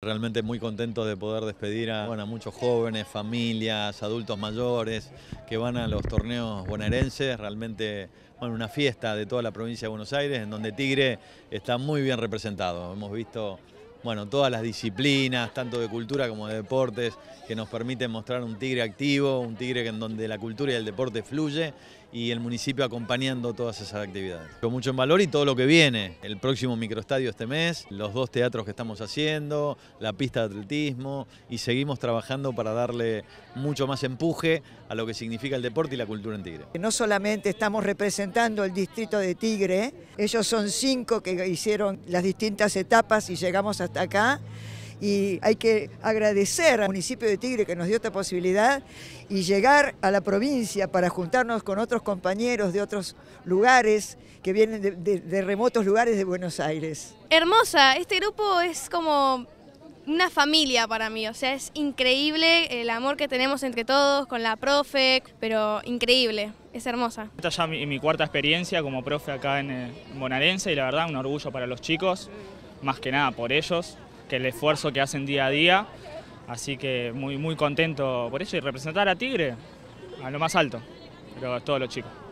Realmente muy contento de poder despedir a, muchos jóvenes, familias, adultos mayores que van a los torneos bonaerenses. Realmente bueno, una fiesta de toda la provincia de Buenos Aires en donde Tigre está muy bien representado. Hemos visto bueno, todas las disciplinas, tanto de cultura como de deportes, que nos permiten mostrar un tigre activo, un tigre en donde la cultura y el deporte fluye y el municipio acompañando todas esas actividades. Con mucho en valor y todo lo que viene, el próximo microestadio este mes, los dos teatros que estamos haciendo, la pista de atletismo y seguimos trabajando para darle mucho más empuje a lo que significa el deporte y la cultura en Tigre. No solamente estamos representando el distrito de Tigre, ellos son cinco que hicieron las distintas etapas y llegamos hasta acá y hay que agradecer al municipio de Tigre que nos dio esta posibilidad y llegar a la provincia para juntarnos con otros compañeros de otros lugares que vienen de, remotos lugares de Buenos Aires. Hermosa, este grupo es como una familia para mí, o sea, es increíble el amor que tenemos entre todos, con la profe, pero increíble, es hermosa. Esta ya mi, mi cuarta experiencia como profe acá en, eh, en Bonaerense y la verdad un orgullo para los chicos, más que nada por ellos, que el esfuerzo que hacen día a día. Así que muy, muy contento por eso y representar a Tigre a lo más alto, pero a todos los chicos.